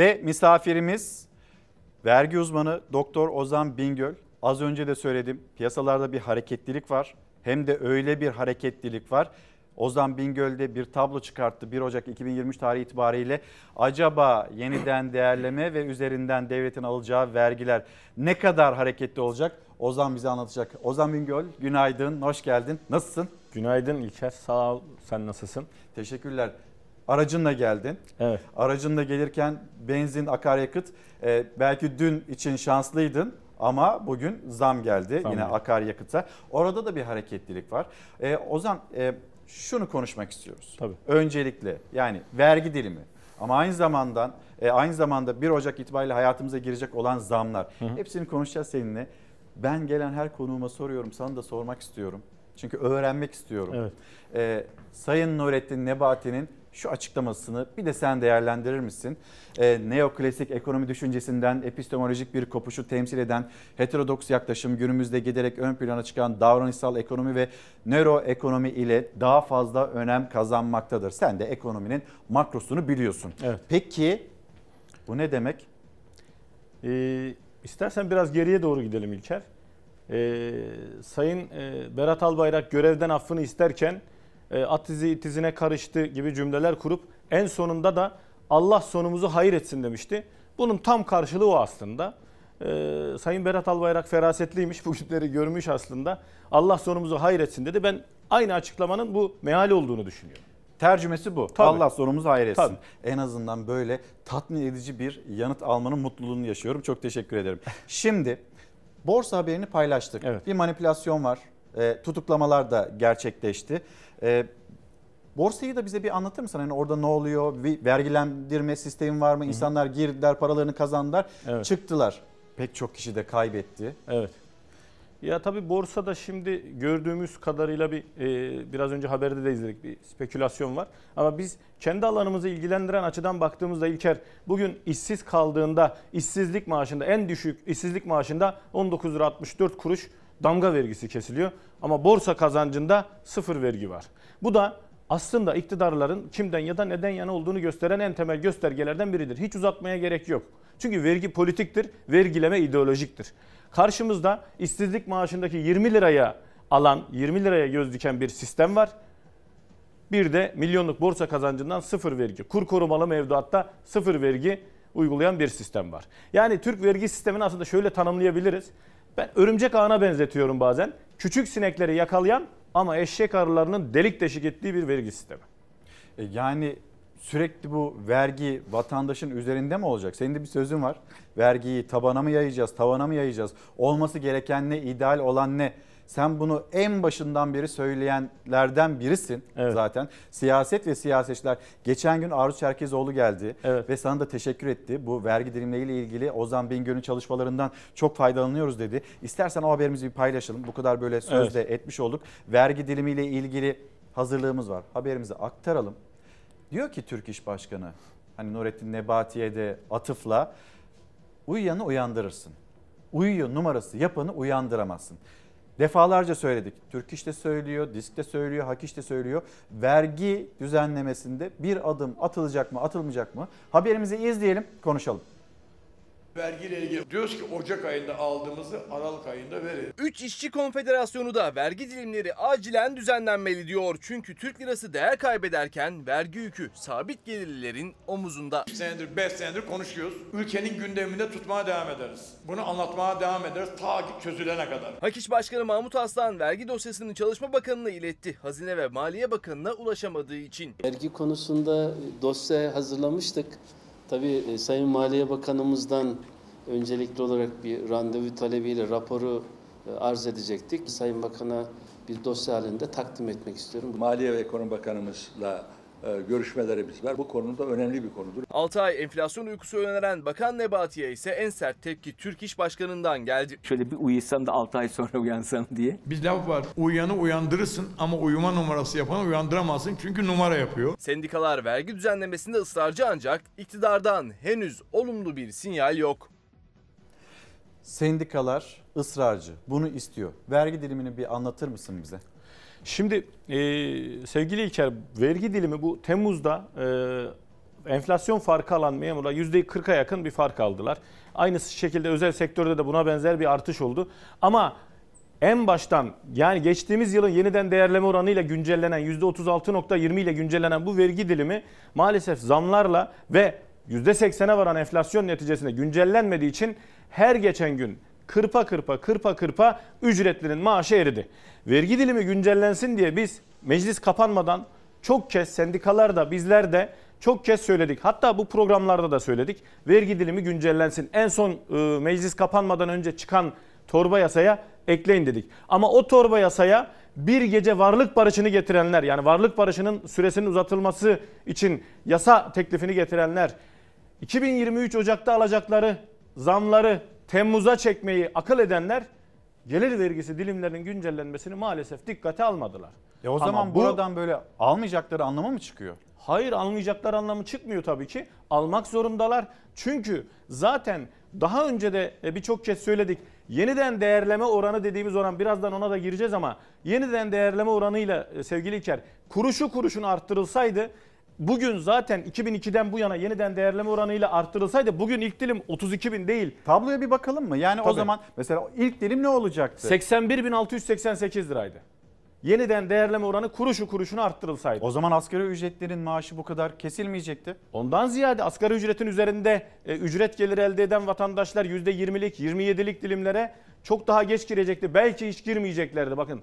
Ve misafirimiz vergi uzmanı Doktor Ozan Bingöl. Az önce de söyledim piyasalarda bir hareketlilik var. Hem de öyle bir hareketlilik var. Ozan Bingöl'de bir tablo çıkarttı 1 Ocak 2023 tarihi itibariyle. Acaba yeniden değerleme ve üzerinden devletin alacağı vergiler ne kadar hareketli olacak? Ozan bize anlatacak. Ozan Bingöl günaydın, hoş geldin. Nasılsın? Günaydın İlker, sağ ol. Sen nasılsın? Teşekkürler. Aracınla geldin. Evet. Aracınla gelirken benzin, akaryakıt e, belki dün için şanslıydın ama bugün zam geldi zam yine geldi. akaryakıta. Orada da bir hareketlilik var. E, Ozan e, şunu konuşmak istiyoruz. Tabii. Öncelikle yani vergi dilimi ama aynı zamandan e, aynı zamanda 1 Ocak itibariyle hayatımıza girecek olan zamlar. Hı hı. Hepsini konuşacağız seninle. Ben gelen her konuğuma soruyorum, sana da sormak istiyorum. Çünkü öğrenmek istiyorum. Evet. E, Sayın Nurettin Nebati'nin şu açıklamasını bir de sen değerlendirir misin? E, neoklasik ekonomi düşüncesinden epistemolojik bir kopuşu temsil eden heterodoks yaklaşım günümüzde giderek ön plana çıkan davranışsal ekonomi ve nöroekonomi ile daha fazla önem kazanmaktadır. Sen de ekonominin makrosunu biliyorsun. Evet. Peki bu ne demek? E, istersen biraz geriye doğru gidelim İlker. E, Sayın e, Berat Albayrak görevden affını isterken e, at izi itizine karıştı gibi cümleler kurup en sonunda da Allah sonumuzu hayır etsin demişti. Bunun tam karşılığı o aslında. Ee, Sayın Berat Albayrak ferasetliymiş bu günleri görmüş aslında. Allah sonumuzu hayır etsin dedi. Ben aynı açıklamanın bu meal olduğunu düşünüyorum. Tercümesi bu. Tabii. Allah sonumuzu hayır etsin. Tabii. En azından böyle tatmin edici bir yanıt almanın mutluluğunu yaşıyorum. Çok teşekkür ederim. Şimdi borsa haberini paylaştık. Evet. Bir manipülasyon var e, tutuklamalar da gerçekleşti. E, borsayı da bize bir anlatır mısın? Hani orada ne oluyor? Bir vergilendirme sistemi var mı? İnsanlar girdiler, paralarını kazandılar, evet. çıktılar. Pek çok kişi de kaybetti. Evet. Ya tabii borsada şimdi gördüğümüz kadarıyla bir e, biraz önce haberde de izledik bir spekülasyon var. Ama biz kendi alanımızı ilgilendiren açıdan baktığımızda İlker bugün işsiz kaldığında işsizlik maaşında en düşük işsizlik maaşında 19 lira 64 kuruş damga vergisi kesiliyor ama borsa kazancında sıfır vergi var. Bu da aslında iktidarların kimden ya da neden yana olduğunu gösteren en temel göstergelerden biridir. Hiç uzatmaya gerek yok. Çünkü vergi politiktir, vergileme ideolojiktir. Karşımızda işsizlik maaşındaki 20 liraya alan, 20 liraya göz diken bir sistem var. Bir de milyonluk borsa kazancından sıfır vergi, kur korumalı mevduatta sıfır vergi uygulayan bir sistem var. Yani Türk vergi sistemini aslında şöyle tanımlayabiliriz. Ben örümcek ağına benzetiyorum bazen. Küçük sinekleri yakalayan ama eşek arılarının delik deşik ettiği bir vergi sistemi. E, yani sürekli bu vergi vatandaşın üzerinde mi olacak? Senin de bir sözün var. Vergiyi tabana mı yayacağız, tavana mı yayacağız? Olması gereken ne, ideal olan ne? Sen bunu en başından beri söyleyenlerden birisin evet. zaten. Siyaset ve siyasetçiler. Geçen gün Aruz Çerkezoğlu geldi evet. ve sana da teşekkür etti. Bu vergi dilimleriyle ilgili Ozan Bingöl'ün çalışmalarından çok faydalanıyoruz dedi. İstersen o haberimizi bir paylaşalım. Bu kadar böyle sözle evet. etmiş olduk. Vergi dilimiyle ilgili hazırlığımız var. Haberimizi aktaralım. Diyor ki Türk İş Başkanı hani Nurettin Nebati'ye atıfla uyuyanı uyandırırsın. Uyuyor numarası yapanı uyandıramazsın. Defalarca söyledik. Türk işte söylüyor, disk de söylüyor, hak işte söylüyor. Vergi düzenlemesinde bir adım atılacak mı, atılmayacak mı? Haberimizi izleyelim, konuşalım. Vergiyle ilgili diyoruz ki Ocak ayında aldığımızı Aralık ayında verir. 3 işçi konfederasyonu da vergi dilimleri acilen düzenlenmeli diyor. Çünkü Türk lirası değer kaybederken vergi yükü sabit gelirlilerin omuzunda. 3 senedir 5 senedir konuşuyoruz. Ülkenin gündeminde tutmaya devam ederiz. Bunu anlatmaya devam ederiz ta çözülene kadar. Hak İş Başkanı Mahmut Aslan vergi dosyasını Çalışma Bakanı'na iletti. Hazine ve Maliye Bakanı'na ulaşamadığı için. Vergi konusunda dosya hazırlamıştık. Tabii e, Sayın Maliye Bakanımızdan öncelikli olarak bir randevu talebiyle raporu e, arz edecektik. Sayın Bakan'a bir dosya halinde takdim etmek istiyorum. Maliye ve Ekonomi Bakanımızla e, görüşmelerimiz var. Bu konuda önemli bir konudur. 6 ay enflasyon uykusu öneren Bakan Nebati'ye ise en sert tepki Türk İş Başkanı'ndan geldi. Şöyle bir uyusam da 6 ay sonra uyansam diye. Bir laf var. Uyuyanı uyandırırsın ama uyuma numarası yapanı uyandıramazsın çünkü numara yapıyor. Sendikalar vergi düzenlemesinde ısrarcı ancak iktidardan henüz olumlu bir sinyal yok. Sendikalar ısrarcı. Bunu istiyor. Vergi dilimini bir anlatır mısın bize? Şimdi e, sevgili İlker, vergi dilimi bu Temmuz'da e, enflasyon farkı alan memurlar %40'a yakın bir fark aldılar. Aynı şekilde özel sektörde de buna benzer bir artış oldu. Ama en baştan yani geçtiğimiz yılın yeniden değerleme oranıyla güncellenen %36.20 ile güncellenen bu vergi dilimi maalesef zamlarla ve %80'e varan enflasyon neticesinde güncellenmediği için her geçen gün kırpa kırpa kırpa kırpa ücretlerin maaşı eridi. Vergi dilimi güncellensin diye biz meclis kapanmadan çok kez sendikalar da bizler de çok kez söyledik. Hatta bu programlarda da söyledik. Vergi dilimi güncellensin. En son e, meclis kapanmadan önce çıkan torba yasaya ekleyin dedik. Ama o torba yasaya bir gece varlık barışını getirenler yani varlık barışının süresinin uzatılması için yasa teklifini getirenler 2023 Ocak'ta alacakları zamları Temmuz'a çekmeyi akıl edenler gelir vergisi dilimlerinin güncellenmesini maalesef dikkate almadılar. E o Ama zaman bu, buradan böyle almayacakları anlamı mı çıkıyor? Hayır almayacaklar anlamı çıkmıyor tabii ki. Almak zorundalar. Çünkü zaten daha önce de e, birçok kez söyledik. Yeniden değerleme oranı dediğimiz oran birazdan ona da gireceğiz ama yeniden değerleme oranıyla e, sevgili İker kuruşu kuruşun arttırılsaydı bugün zaten 2002'den bu yana yeniden değerleme oranıyla arttırılsaydı bugün ilk dilim 32 bin değil. Tabloya bir bakalım mı? Yani Tabii. o zaman mesela ilk dilim ne olacaktı? 688 liraydı yeniden değerleme oranı kuruşu kuruşunu arttırılsaydı. O zaman asgari ücretlerin maaşı bu kadar kesilmeyecekti. Ondan ziyade asgari ücretin üzerinde e, ücret geliri elde eden vatandaşlar %20'lik 27'lik dilimlere çok daha geç girecekti. Belki hiç girmeyeceklerdi bakın.